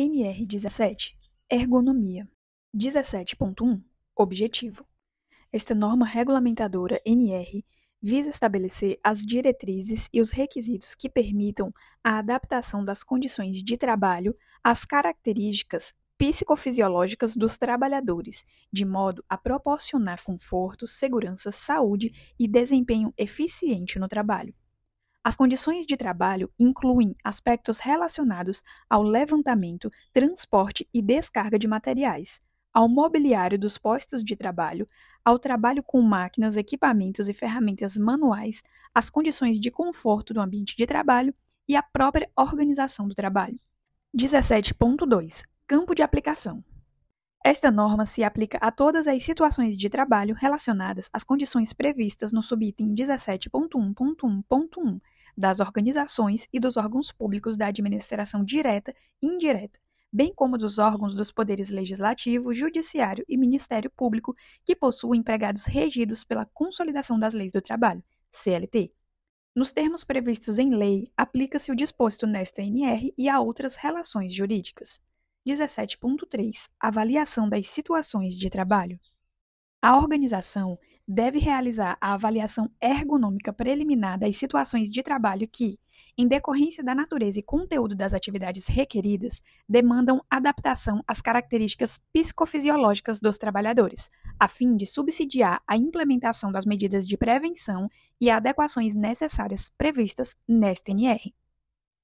NR17 Ergonomia 17.1 Objetivo Esta norma regulamentadora NR visa estabelecer as diretrizes e os requisitos que permitam a adaptação das condições de trabalho às características psicofisiológicas dos trabalhadores, de modo a proporcionar conforto, segurança, saúde e desempenho eficiente no trabalho. As condições de trabalho incluem aspectos relacionados ao levantamento, transporte e descarga de materiais, ao mobiliário dos postos de trabalho, ao trabalho com máquinas, equipamentos e ferramentas manuais, às condições de conforto do ambiente de trabalho e à própria organização do trabalho. 17.2 Campo de aplicação esta norma se aplica a todas as situações de trabalho relacionadas às condições previstas no subitem 17.1.1.1 das organizações e dos órgãos públicos da administração direta e indireta, bem como dos órgãos dos poderes legislativo, judiciário e Ministério Público que possuem empregados regidos pela Consolidação das Leis do Trabalho, CLT. Nos termos previstos em lei, aplica-se o disposto nesta NR e a outras relações jurídicas. 17.3 Avaliação das situações de trabalho. A organização deve realizar a avaliação ergonômica preliminar das situações de trabalho que, em decorrência da natureza e conteúdo das atividades requeridas, demandam adaptação às características psicofisiológicas dos trabalhadores, a fim de subsidiar a implementação das medidas de prevenção e adequações necessárias previstas nesta NR.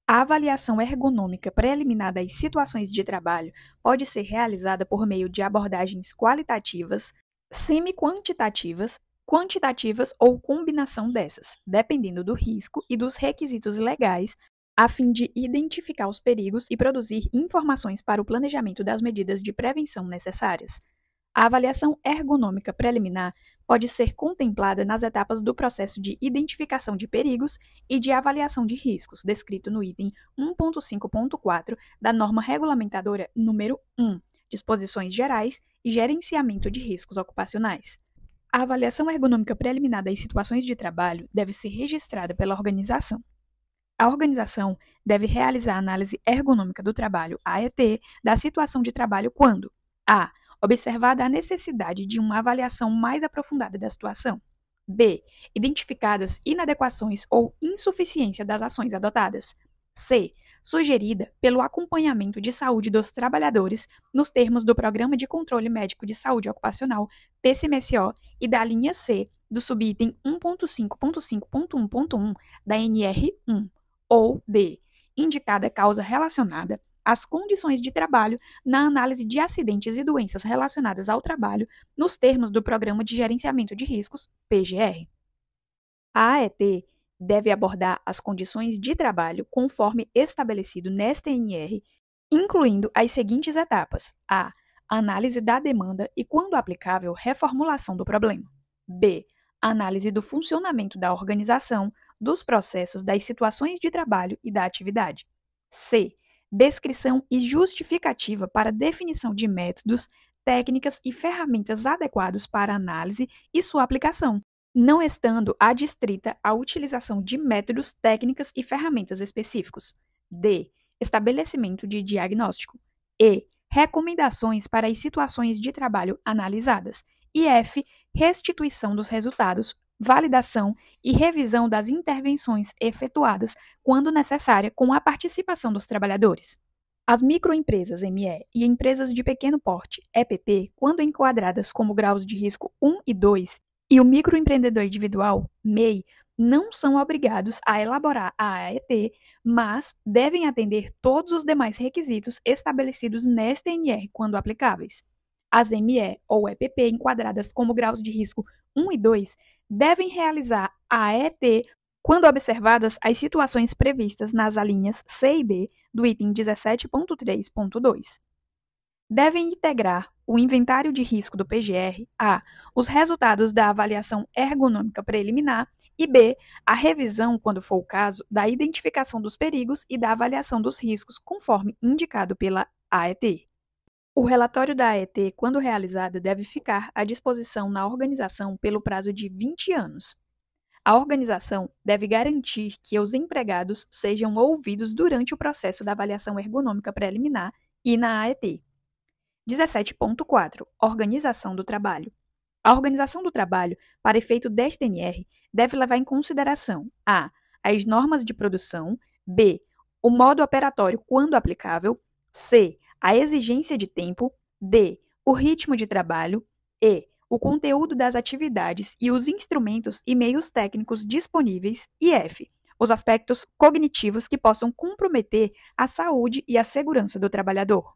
A avaliação ergonômica preliminar das situações de trabalho pode ser realizada por meio de abordagens qualitativas, semi-quantitativas, quantitativas ou combinação dessas, dependendo do risco e dos requisitos legais, a fim de identificar os perigos e produzir informações para o planejamento das medidas de prevenção necessárias. A avaliação ergonômica preliminar pode ser contemplada nas etapas do processo de identificação de perigos e de avaliação de riscos, descrito no item 1.5.4 da norma regulamentadora número 1, disposições gerais e gerenciamento de riscos ocupacionais. A avaliação ergonômica preliminar das situações de trabalho deve ser registrada pela organização. A organização deve realizar a análise ergonômica do trabalho AET da situação de trabalho quando a observada a necessidade de uma avaliação mais aprofundada da situação. B. Identificadas inadequações ou insuficiência das ações adotadas. C. Sugerida pelo acompanhamento de saúde dos trabalhadores nos termos do Programa de Controle Médico de Saúde Ocupacional, PCMSO, e da linha C do subitem 1.5.5.1.1 da NR1, ou D. Indicada causa relacionada as condições de trabalho na análise de acidentes e doenças relacionadas ao trabalho nos termos do Programa de Gerenciamento de Riscos, PGR. A AET deve abordar as condições de trabalho conforme estabelecido nesta NR, incluindo as seguintes etapas: a análise da demanda e, quando aplicável, reformulação do problema. B. Análise do funcionamento da organização, dos processos, das situações de trabalho e da atividade. C descrição e justificativa para definição de métodos, técnicas e ferramentas adequados para análise e sua aplicação, não estando adstrita à utilização de métodos, técnicas e ferramentas específicos. D. Estabelecimento de diagnóstico. E. Recomendações para as situações de trabalho analisadas. E F. Restituição dos resultados validação e revisão das intervenções efetuadas, quando necessária, com a participação dos trabalhadores. As microempresas ME e empresas de pequeno porte EPP, quando enquadradas como graus de risco 1 e 2, e o microempreendedor individual MEI, não são obrigados a elaborar a AET, mas devem atender todos os demais requisitos estabelecidos nesta NR quando aplicáveis. As ME ou EPP enquadradas como graus de risco 1 e 2 devem realizar a ET quando observadas as situações previstas nas alíneas C e D do item 17.3.2. Devem integrar o inventário de risco do PGR a os resultados da avaliação ergonômica preliminar e b a revisão, quando for o caso, da identificação dos perigos e da avaliação dos riscos conforme indicado pela AET. O relatório da AET, quando realizado, deve ficar à disposição na organização pelo prazo de 20 anos. A organização deve garantir que os empregados sejam ouvidos durante o processo da avaliação ergonômica preliminar e na AET. 17.4 Organização do trabalho. A organização do trabalho, para efeito deste NR, deve levar em consideração a. as normas de produção, b. o modo operatório quando aplicável, c a exigência de tempo, d. o ritmo de trabalho, e. o conteúdo das atividades e os instrumentos e meios técnicos disponíveis, e f. os aspectos cognitivos que possam comprometer a saúde e a segurança do trabalhador.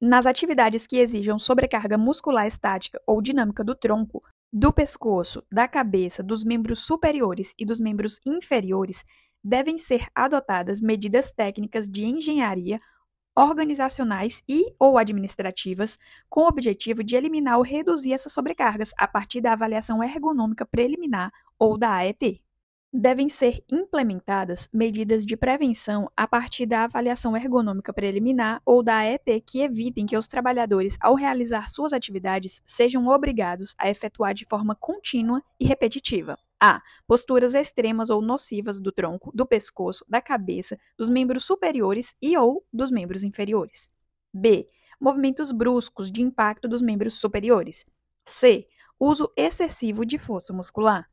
Nas atividades que exijam sobrecarga muscular estática ou dinâmica do tronco, do pescoço, da cabeça, dos membros superiores e dos membros inferiores, devem ser adotadas medidas técnicas de engenharia organizacionais e ou administrativas, com o objetivo de eliminar ou reduzir essas sobrecargas a partir da avaliação ergonômica preliminar ou da AET. Devem ser implementadas medidas de prevenção a partir da avaliação ergonômica preliminar ou da AET que evitem que os trabalhadores, ao realizar suas atividades, sejam obrigados a efetuar de forma contínua e repetitiva. A. Posturas extremas ou nocivas do tronco, do pescoço, da cabeça, dos membros superiores e ou dos membros inferiores. B. Movimentos bruscos de impacto dos membros superiores. C. Uso excessivo de força muscular.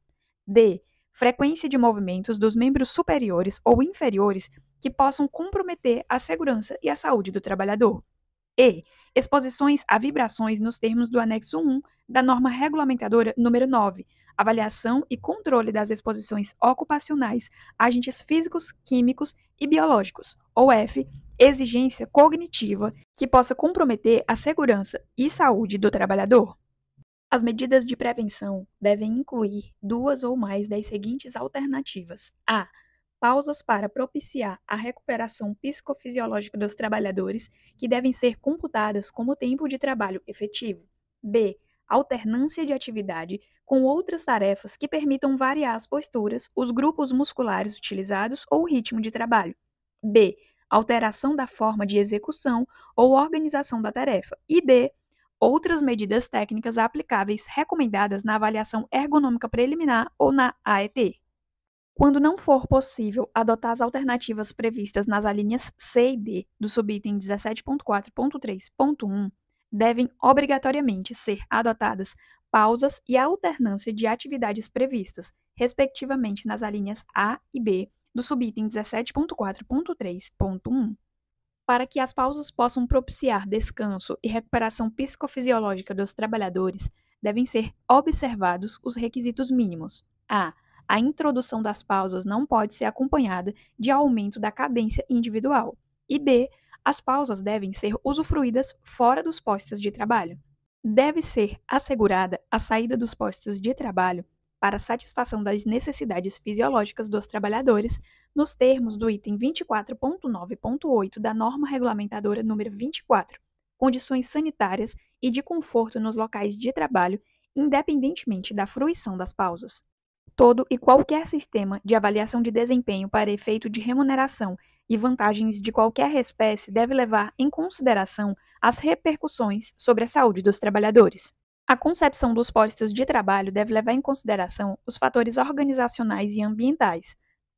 D. Frequência de movimentos dos membros superiores ou inferiores que possam comprometer a segurança e a saúde do trabalhador. E. Exposições a vibrações nos termos do anexo 1 da norma regulamentadora número 9 avaliação e controle das exposições ocupacionais a agentes físicos, químicos e biológicos, ou F, exigência cognitiva que possa comprometer a segurança e saúde do trabalhador. As medidas de prevenção devem incluir duas ou mais das seguintes alternativas: a pausas para propiciar a recuperação psicofisiológica dos trabalhadores, que devem ser computadas como tempo de trabalho efetivo. B alternância de atividade com outras tarefas que permitam variar as posturas, os grupos musculares utilizados ou o ritmo de trabalho. B. Alteração da forma de execução ou organização da tarefa. E D. Outras medidas técnicas aplicáveis recomendadas na avaliação ergonômica preliminar ou na AET. Quando não for possível adotar as alternativas previstas nas alíneas C e D do subitem 17.4.3.1, devem obrigatoriamente ser adotadas pausas e alternância de atividades previstas, respectivamente nas alíneas A e B do subitem 17.4.3.1. Para que as pausas possam propiciar descanso e recuperação psicofisiológica dos trabalhadores, devem ser observados os requisitos mínimos. A. A introdução das pausas não pode ser acompanhada de aumento da cadência individual. E B as pausas devem ser usufruídas fora dos postos de trabalho. Deve ser assegurada a saída dos postos de trabalho para satisfação das necessidades fisiológicas dos trabalhadores, nos termos do item 24.9.8 da norma regulamentadora número 24, condições sanitárias e de conforto nos locais de trabalho, independentemente da fruição das pausas. Todo e qualquer sistema de avaliação de desempenho para efeito de remuneração e vantagens de qualquer espécie deve levar em consideração as repercussões sobre a saúde dos trabalhadores. A concepção dos postos de trabalho deve levar em consideração os fatores organizacionais e ambientais,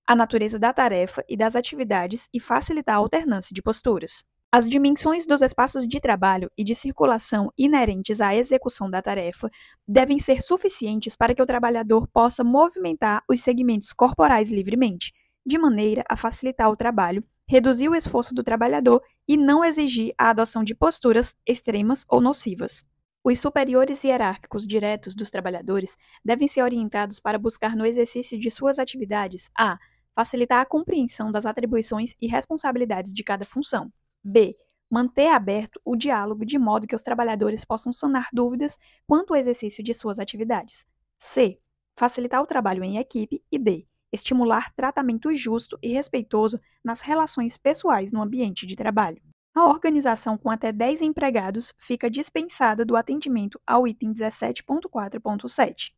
a natureza da tarefa e das atividades e facilitar a alternância de posturas. As dimensões dos espaços de trabalho e de circulação inerentes à execução da tarefa devem ser suficientes para que o trabalhador possa movimentar os segmentos corporais livremente, de maneira a facilitar o trabalho, reduzir o esforço do trabalhador e não exigir a adoção de posturas extremas ou nocivas. Os superiores hierárquicos diretos dos trabalhadores devem ser orientados para buscar no exercício de suas atividades a. facilitar a compreensão das atribuições e responsabilidades de cada função, b. manter aberto o diálogo de modo que os trabalhadores possam sanar dúvidas quanto ao exercício de suas atividades, c. facilitar o trabalho em equipe e d estimular tratamento justo e respeitoso nas relações pessoais no ambiente de trabalho. A organização com até 10 empregados fica dispensada do atendimento ao item 17.4.7.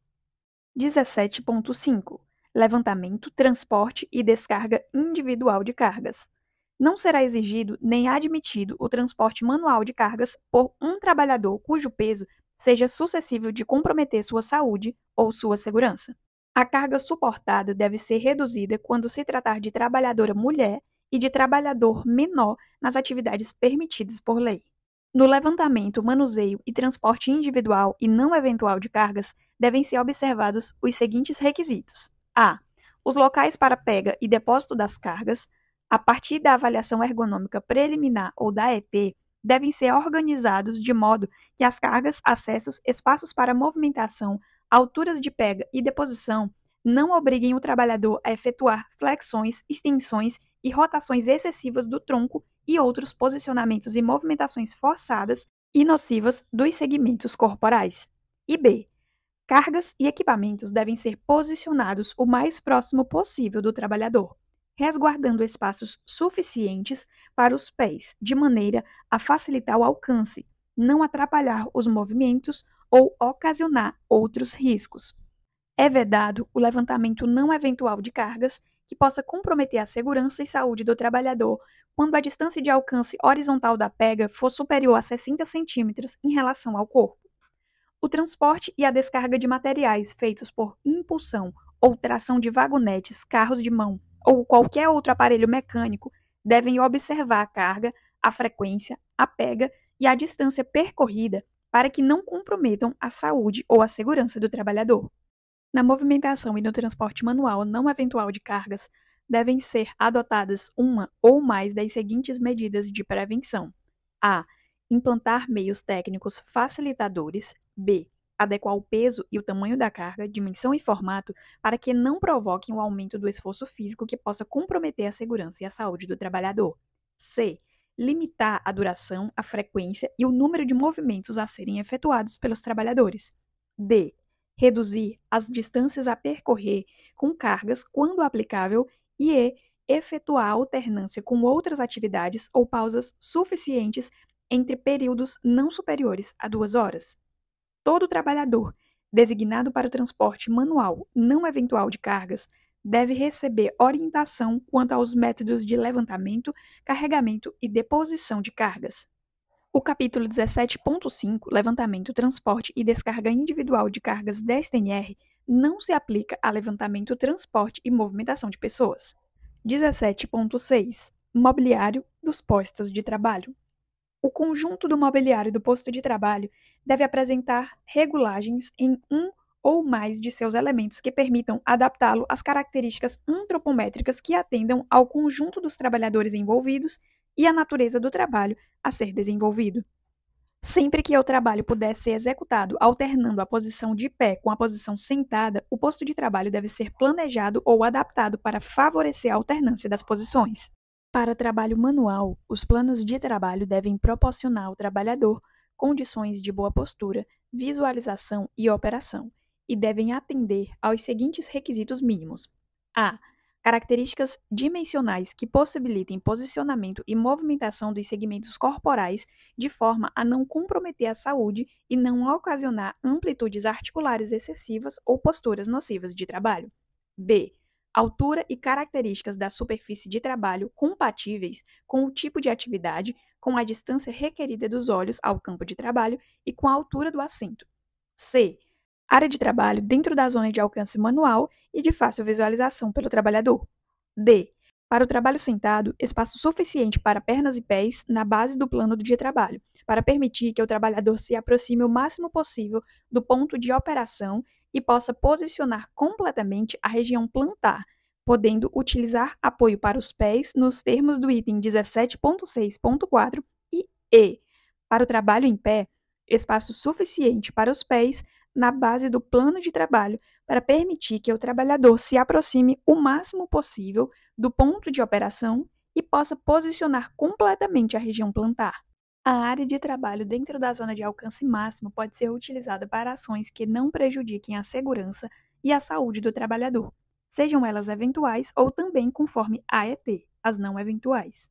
17.5 Levantamento, transporte e descarga individual de cargas. Não será exigido nem admitido o transporte manual de cargas por um trabalhador cujo peso seja suscetível de comprometer sua saúde ou sua segurança. A carga suportada deve ser reduzida quando se tratar de trabalhadora mulher e de trabalhador menor nas atividades permitidas por lei. No levantamento, manuseio e transporte individual e não eventual de cargas, devem ser observados os seguintes requisitos: a. Os locais para pega e depósito das cargas, a partir da avaliação ergonômica preliminar ou da ET, devem ser organizados de modo que as cargas, acessos, espaços para movimentação, alturas de pega e deposição não obriguem o trabalhador a efetuar flexões, extensões e rotações excessivas do tronco e outros posicionamentos e movimentações forçadas e nocivas dos segmentos corporais. E B. Cargas e equipamentos devem ser posicionados o mais próximo possível do trabalhador, resguardando espaços suficientes para os pés, de maneira a facilitar o alcance, não atrapalhar os movimentos ou ocasionar outros riscos. É vedado o levantamento não eventual de cargas que possa comprometer a segurança e saúde do trabalhador quando a distância de alcance horizontal da pega for superior a 60 centímetros em relação ao corpo. O transporte e a descarga de materiais feitos por impulsão ou tração de vagonetes, carros de mão ou qualquer outro aparelho mecânico devem observar a carga, a frequência, a pega e a distância percorrida para que não comprometam a saúde ou a segurança do trabalhador. Na movimentação e no transporte manual não eventual de cargas, devem ser adotadas uma ou mais das seguintes medidas de prevenção: a. Implantar meios técnicos facilitadores, b. Adequar o peso e o tamanho da carga, dimensão e formato para que não provoquem o aumento do esforço físico que possa comprometer a segurança e a saúde do trabalhador. C limitar a duração, a frequência e o número de movimentos a serem efetuados pelos trabalhadores. D. Reduzir as distâncias a percorrer com cargas quando aplicável. E E. Efetuar alternância com outras atividades ou pausas suficientes entre períodos não superiores a duas horas. Todo trabalhador designado para o transporte manual não eventual de cargas deve receber orientação quanto aos métodos de levantamento, carregamento e deposição de cargas. O capítulo 17.5, Levantamento, Transporte e Descarga Individual de Cargas 10TNR, não se aplica a levantamento, transporte e movimentação de pessoas. 17.6 Mobiliário dos postos de trabalho. O conjunto do mobiliário do posto de trabalho deve apresentar regulagens em um ou mais de seus elementos que permitam adaptá-lo às características antropométricas que atendam ao conjunto dos trabalhadores envolvidos e à natureza do trabalho a ser desenvolvido. Sempre que o trabalho puder ser executado alternando a posição de pé com a posição sentada, o posto de trabalho deve ser planejado ou adaptado para favorecer a alternância das posições. Para trabalho manual, os planos de trabalho devem proporcionar ao trabalhador condições de boa postura, visualização e operação, e devem atender aos seguintes requisitos mínimos: a. Características dimensionais que possibilitem posicionamento e movimentação dos segmentos corporais de forma a não comprometer a saúde e não ocasionar amplitudes articulares excessivas ou posturas nocivas de trabalho. B. Altura e características da superfície de trabalho compatíveis com o tipo de atividade, com a distância requerida dos olhos ao campo de trabalho e com a altura do assento. C área de trabalho dentro da zona de alcance manual e de fácil visualização pelo trabalhador. D. Para o trabalho sentado, espaço suficiente para pernas e pés na base do plano do dia trabalho, para permitir que o trabalhador se aproxime o máximo possível do ponto de operação e possa posicionar completamente a região plantar, podendo utilizar apoio para os pés nos termos do item 17.6.4 e E. Para o trabalho em pé, espaço suficiente para os pés na base do plano de trabalho para permitir que o trabalhador se aproxime o máximo possível do ponto de operação e possa posicionar completamente a região plantar. A área de trabalho dentro da zona de alcance máximo pode ser utilizada para ações que não prejudiquem a segurança e a saúde do trabalhador, sejam elas eventuais ou também conforme AET, as não eventuais.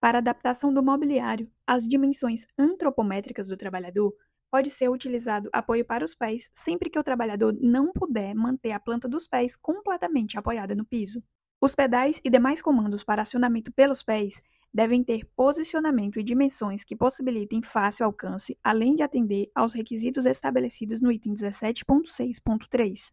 Para adaptação do mobiliário, as dimensões antropométricas do trabalhador pode ser utilizado apoio para os pés sempre que o trabalhador não puder manter a planta dos pés completamente apoiada no piso. Os pedais e demais comandos para acionamento pelos pés devem ter posicionamento e dimensões que possibilitem fácil alcance, além de atender aos requisitos estabelecidos no item 17.6.3.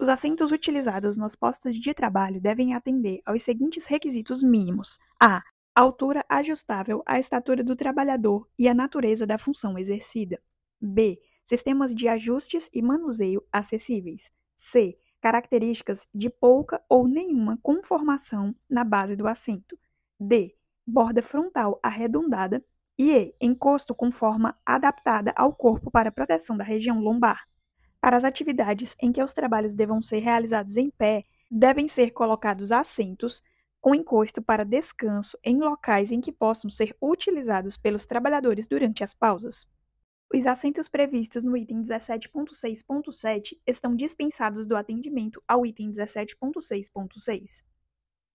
Os assentos utilizados nos postos de trabalho devem atender aos seguintes requisitos mínimos: a altura ajustável à estatura do trabalhador e à natureza da função exercida. B. Sistemas de ajustes e manuseio acessíveis. C. Características de pouca ou nenhuma conformação na base do assento. D. Borda frontal arredondada. E E. Encosto com forma adaptada ao corpo para proteção da região lombar. Para as atividades em que os trabalhos devam ser realizados em pé, devem ser colocados assentos com encosto para descanso em locais em que possam ser utilizados pelos trabalhadores durante as pausas. Os assentos previstos no item 17.6.7 estão dispensados do atendimento ao item 17.6.6.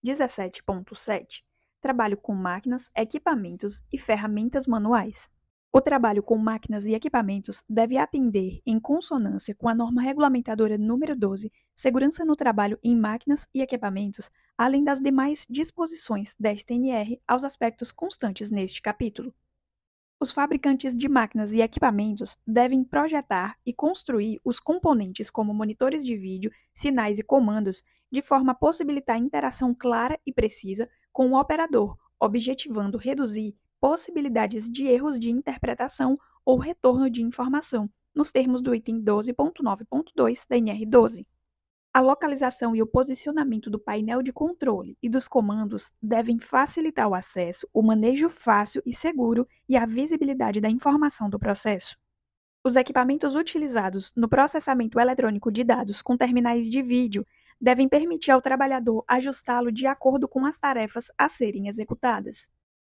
17.7 Trabalho com máquinas, equipamentos e ferramentas manuais. O trabalho com máquinas e equipamentos deve atender em consonância com a norma regulamentadora número 12, Segurança no trabalho em máquinas e equipamentos, além das demais disposições desta NR aos aspectos constantes neste capítulo os fabricantes de máquinas e equipamentos devem projetar e construir os componentes como monitores de vídeo, sinais e comandos, de forma a possibilitar interação clara e precisa com o operador, objetivando reduzir possibilidades de erros de interpretação ou retorno de informação, nos termos do item 12.9.2 da NR12. A localização e o posicionamento do painel de controle e dos comandos devem facilitar o acesso, o manejo fácil e seguro e a visibilidade da informação do processo. Os equipamentos utilizados no processamento eletrônico de dados com terminais de vídeo devem permitir ao trabalhador ajustá-lo de acordo com as tarefas a serem executadas.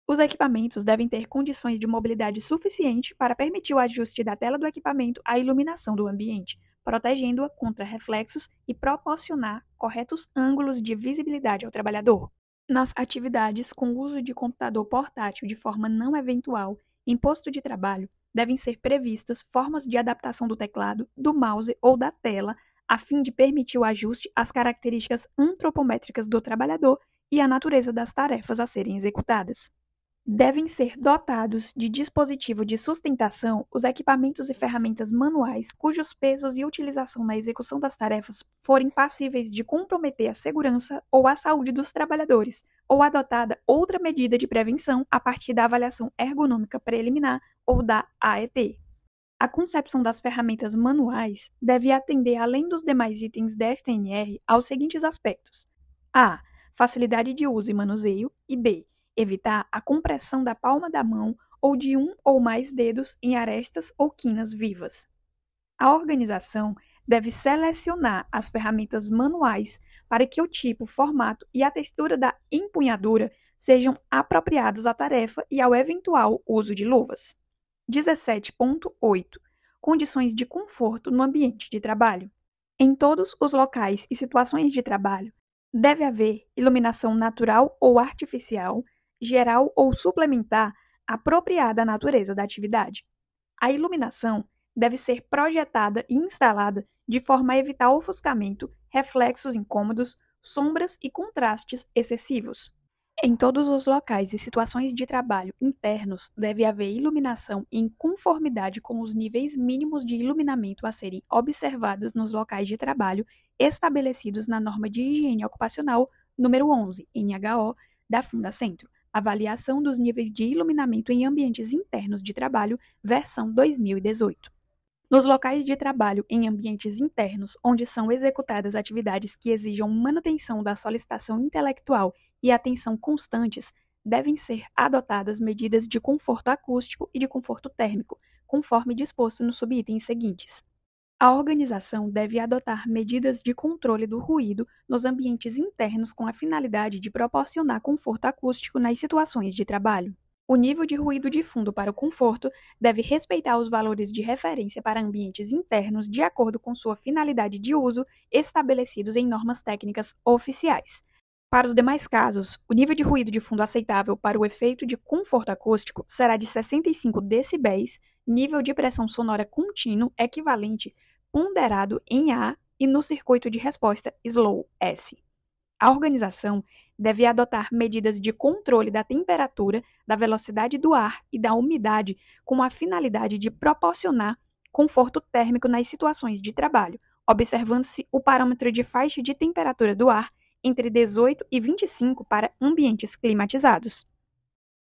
Os equipamentos devem ter condições de mobilidade suficiente para permitir o ajuste da tela do equipamento à iluminação do ambiente, protegendo-a contra reflexos e proporcionar corretos ângulos de visibilidade ao trabalhador. Nas atividades com uso de computador portátil de forma não eventual em posto de trabalho, devem ser previstas formas de adaptação do teclado, do mouse ou da tela, a fim de permitir o ajuste às características antropométricas do trabalhador e à natureza das tarefas a serem executadas. Devem ser dotados de dispositivo de sustentação os equipamentos e ferramentas manuais cujos pesos e utilização na execução das tarefas forem passíveis de comprometer a segurança ou a saúde dos trabalhadores, ou adotada outra medida de prevenção a partir da avaliação ergonômica preliminar ou da AET. A concepção das ferramentas manuais deve atender, além dos demais itens da STNR, aos seguintes aspectos: a. Facilidade de uso e manuseio, e b Evitar a compressão da palma da mão ou de um ou mais dedos em arestas ou quinas vivas. A organização deve selecionar as ferramentas manuais para que o tipo, formato e a textura da empunhadura sejam apropriados à tarefa e ao eventual uso de luvas. 17.8 Condições de conforto no ambiente de trabalho. Em todos os locais e situações de trabalho, deve haver iluminação natural ou artificial, geral ou suplementar apropriada à natureza da atividade. A iluminação deve ser projetada e instalada de forma a evitar ofuscamento, reflexos incômodos, sombras e contrastes excessivos. Em todos os locais e situações de trabalho internos, deve haver iluminação em conformidade com os níveis mínimos de iluminamento a serem observados nos locais de trabalho estabelecidos na norma de higiene ocupacional número 11, NHO, da Funda Centro. Avaliação dos níveis de iluminamento em ambientes internos de trabalho, versão 2018. Nos locais de trabalho em ambientes internos, onde são executadas atividades que exijam manutenção da solicitação intelectual e atenção constantes, devem ser adotadas medidas de conforto acústico e de conforto térmico, conforme disposto nos subitem seguintes. A organização deve adotar medidas de controle do ruído nos ambientes internos com a finalidade de proporcionar conforto acústico nas situações de trabalho. O nível de ruído de fundo para o conforto deve respeitar os valores de referência para ambientes internos de acordo com sua finalidade de uso estabelecidos em normas técnicas oficiais. Para os demais casos, o nível de ruído de fundo aceitável para o efeito de conforto acústico será de 65 decibéis, nível de pressão sonora contínuo equivalente ponderado em A e no circuito de resposta Slow S. A organização deve adotar medidas de controle da temperatura, da velocidade do ar e da umidade com a finalidade de proporcionar conforto térmico nas situações de trabalho, observando-se o parâmetro de faixa de temperatura do ar entre 18 e 25 para ambientes climatizados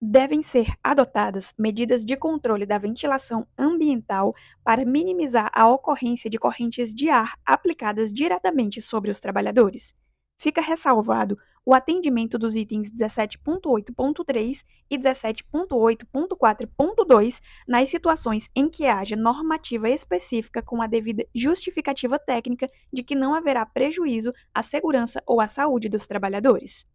devem ser adotadas medidas de controle da ventilação ambiental para minimizar a ocorrência de correntes de ar aplicadas diretamente sobre os trabalhadores. Fica ressalvado o atendimento dos itens 17.8.3 e 17.8.4.2 nas situações em que haja normativa específica com a devida justificativa técnica de que não haverá prejuízo à segurança ou à saúde dos trabalhadores.